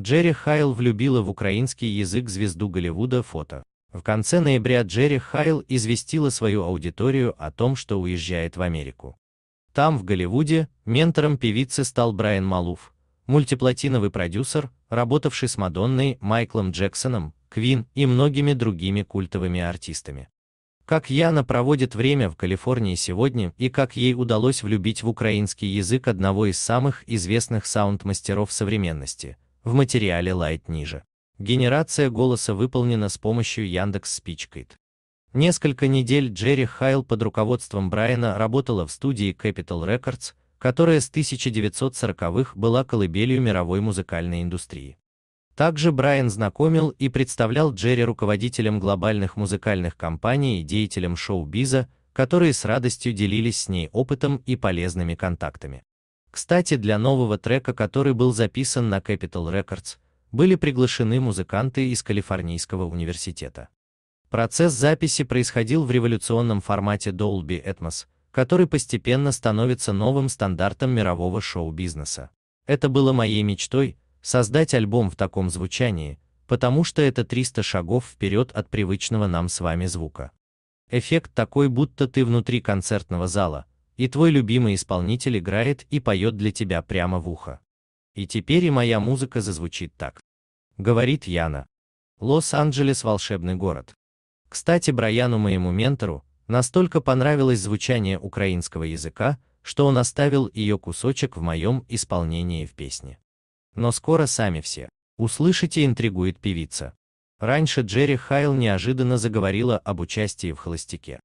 Джерри Хайл влюбила в украинский язык звезду Голливуда фото. В конце ноября Джерри Хайл известила свою аудиторию о том, что уезжает в Америку. Там, в Голливуде, ментором певицы стал Брайан Малуф, мультиплатиновый продюсер, работавший с Мадонной, Майклом Джексоном, Квин и многими другими культовыми артистами. Как Яна проводит время в Калифорнии сегодня и как ей удалось влюбить в украинский язык одного из самых известных саунд-мастеров современности – в материале Light ниже. Генерация голоса выполнена с помощью Яндекс Спичкит. Несколько недель Джерри Хайл под руководством Брайана работала в студии Capital Records, которая с 1940-х была колыбелью мировой музыкальной индустрии. Также Брайан знакомил и представлял Джерри руководителям глобальных музыкальных компаний и деятелям шоу-биза, которые с радостью делились с ней опытом и полезными контактами. Кстати, для нового трека, который был записан на Capital Records, были приглашены музыканты из Калифорнийского университета. Процесс записи происходил в революционном формате Dolby Atmos, который постепенно становится новым стандартом мирового шоу-бизнеса. Это было моей мечтой – создать альбом в таком звучании, потому что это 300 шагов вперед от привычного нам с вами звука. Эффект такой, будто ты внутри концертного зала – и твой любимый исполнитель играет и поет для тебя прямо в ухо. И теперь и моя музыка зазвучит так. Говорит Яна. Лос-Анджелес – волшебный город. Кстати, Брайану, моему ментору, настолько понравилось звучание украинского языка, что он оставил ее кусочек в моем исполнении в песне. Но скоро сами все. Услышите, интригует певица. Раньше Джерри Хайл неожиданно заговорила об участии в «Холостяке».